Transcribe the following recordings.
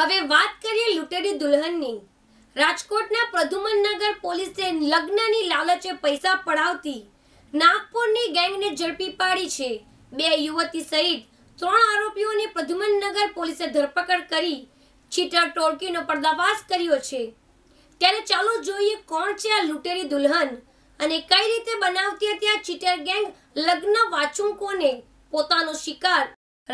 હવે વાત કરીએ લૂંટેલી દુલ્હનની રાજકોટના પ્રધુમનનગર પોલીસે લગ્નની લાલચે પૈસા પડાવતી નાગપુરની ગેંગને ઝડપી પાડી છે બે યુવતી સહિત ત્રણ આરોપીઓની પ્રધુમનનગર પોલીસે ધરપકડ કરી ચીટર ટોળકીનો પર્દાફાશ કર્યો છે ત્યારે ચાલો જોઈએ કોણ છે આ લૂંટેરી દુલ્હન અને કઈ રીતે બનાવતી હતી આ ચીટર ગેંગ લગ્ન વાચુંકોને પોતાનો શિકાર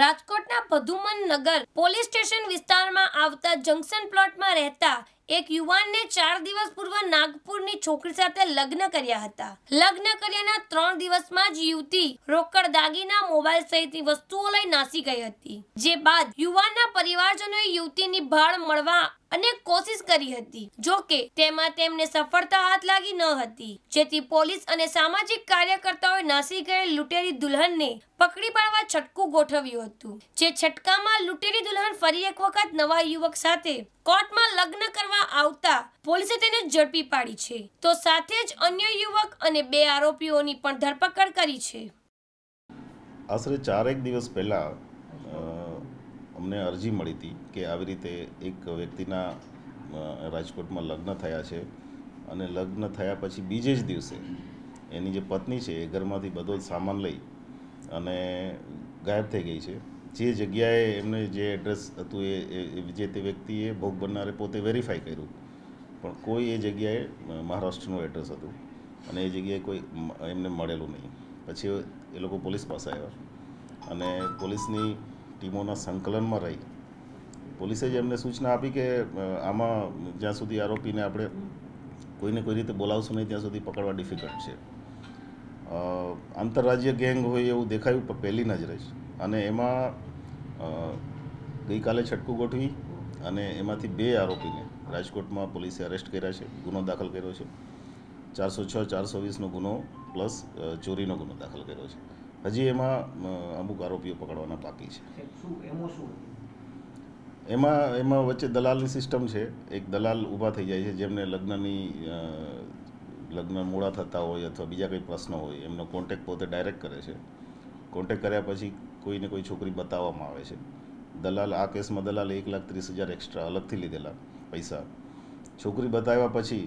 રાજકોટના ભધુમન નગર પોલીસ સ્ટેશન વિસ્તારમાં આવતા જંકશન પ્લોટમાં રહેતા એક યુવાનને ચાર દિવસ પૂર્વ નાગપુરની છોકરી સાથે લગ્ન કર્યા હતા લગ્ન કર્યાના ત્રણ દિવસમાં જ યુવતી રોકડ દાગીના મોબાઈલ સહિતની વસ્તુઓ લઈ નાસી ગઈ હતી જે બાદ યુવાનના પરિવારજનોએ યુવતીની ભાળ મળવા અને કોશિશ કરી હતી જો કે તેમાં તેમને સફળતા હાથ લાગી ન હતી જેથી પોલીસ અને સામાજિક કાર્યકર્તાઓએ નાસી ગયેલ લૂંટેરી દુલ્હનને પકડી પાડવા છટકું ગોઠવ્યું હતું જે છટકામાં લૂંટેરી દુલ્હન ફરી એક વખત નવા યુવક સાથે કોર્ટમાં લગ્ન કરવા આવતા પોલીસે તેને ઝડપી પાડી છે તો સાથે જ અન્ય યુવક અને બે આરોપીઓની પણ ધરપકડ કરી છે આશરે ચારેક દિવસ પહેલા અમને અરજી મળી હતી કે આવી રીતે એક વ્યક્તિના રાજકોટમાં લગ્ન થયા છે અને લગ્ન થયા પછી બીજે જ દિવસે એની જે પત્ની છે એ ઘરમાંથી બધો જ સામાન લઈ અને ગાયબ થઈ ગઈ છે જે જગ્યાએ એમને જે એડ્રેસ હતું એ જે તે વ્યક્તિએ ભોગ બનનારે પોતે વેરીફાઈ કર્યું પણ કોઈ એ જગ્યાએ મહારાષ્ટ્રનું એડ્રેસ હતું અને એ જગ્યાએ કોઈ એમને મળેલું નહીં પછી એ લોકો પોલીસ પાસે આવ્યા અને પોલીસની ટીમોના સંકલનમાં રહી પોલીસે જ એમને સૂચના આપી કે આમાં જ્યાં સુધી આરોપીને આપણે કોઈને કોઈ રીતે બોલાવશું નહીં ત્યાં સુધી પકડવા ડિફિકલ્ટ છે આંતરરાજ્ય ગેંગ હોય એવું દેખાયું પણ પહેલી નજરે જ અને એમાં ગઈકાલે છટકું ગોઠવી અને એમાંથી બે આરોપીને રાજકોટમાં પોલીસે અરેસ્ટ કર્યા છે ગુનો દાખલ કર્યો છે ચારસો છ ચારસો વીસનો ગુનો પ્લસ ચોરીનો ગુનો દાખલ કર્યો છે હજી એમાં અમુક આરોપીઓ પકડવાના બાકી છે એમાં એમાં વચ્ચે દલાલની સિસ્ટમ છે એક દલાલ ઊભા થઈ જાય છે જેમને લગ્નની લગ્ન મોડા થતા હોય અથવા બીજા કંઈ પ્રશ્નો હોય એમનો કોન્ટેક પોતે ડાયરેક્ટ કરે છે કોન્ટેક કર્યા પછી કોઈને કોઈ છોકરી બતાવવામાં આવે છે દલાલ આ કેસમાં દલાલ એક લાખ ત્રીસ હજાર એક્સ્ટ્રા અલગથી લીધેલા પૈસા છોકરી બતાવ્યા પછી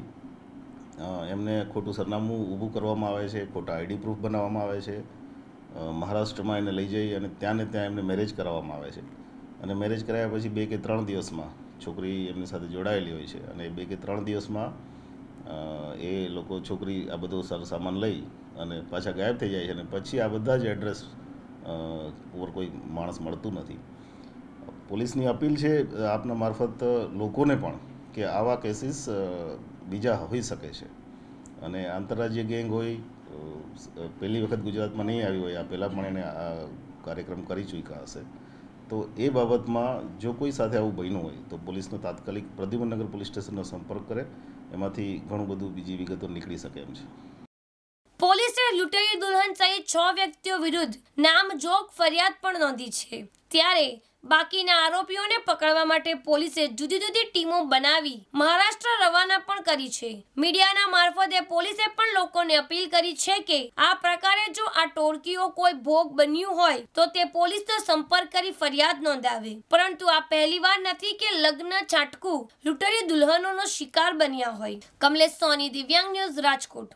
એમને ખોટું સરનામું ઊભું કરવામાં આવે છે ખોટા આઈડી પ્રૂફ બનાવવામાં આવે છે મહારાષ્ટ્રમાં એને લઈ જઈ અને ત્યાં ને ત્યાં એમને મેરેજ કરાવવામાં આવે છે અને મેરેજ કરાયા પછી બે કે ત્રણ દિવસમાં છોકરી એમની સાથે જોડાયેલી હોય છે અને બે કે ત્રણ દિવસમાં એ લોકો છોકરી આ બધો સારો સામાન લઈ અને પાછા ગાયબ થઈ જાય છે અને પછી આ બધા જ એડ્રેસ ઉપર કોઈ માણસ મળતું નથી પોલીસની અપીલ છે આપના મારફત લોકોને પણ કે આવા કેસીસ બીજા હોઈ શકે છે અને આંતરરાજ્ય ગેંગ હોય પહેલી વખત ગુજરાતમાં નહીં આવી હોય આ પહેલાં પણ એણે આ કાર્યક્રમ કરી ચૂક્યા હશે તો એ બાબતમાં જો કોઈ સાથે આવું બન્યું હોય તો પોલીસનો તાત્કાલિક પ્રદ્યુમનગર પોલીસ સ્ટેશનનો સંપર્ક કરે એમાંથી ઘણું બધું બીજી વિગતો નીકળી શકે એમ છે પોલીસે લૂંટેલી દુલ્હન સહિત છ વ્યક્તિઓ વિરુદ્ધ નામજોગ ફરિયાદ પણ નોંધી છે ત્યારે બાકીના આરોપીઓને પકડવા માટે પોલીસે જુદી જુદી ટીમો બનાવી મહારાષ્ટ્ર રવાના પણ કરી છે મીડિયાના મારફતે પોલીસે પણ લોકોને અપીલ કરી છે કે આ પ્રકારે જો આ ટોળકીઓ કોઈ ભોગ બન્યું હોય તો તે પોલીસનો સંપર્ક કરી ફરિયાદ નોંધાવે પરંતુ આ પહેલીવાર નથી કે લગ્ન છાટકું લૂંટરી દુલ્હનોનો શિકાર બન્યા હોય કમલેશ સોની દિવ્યાંગ ન્યૂઝ રાજકોટ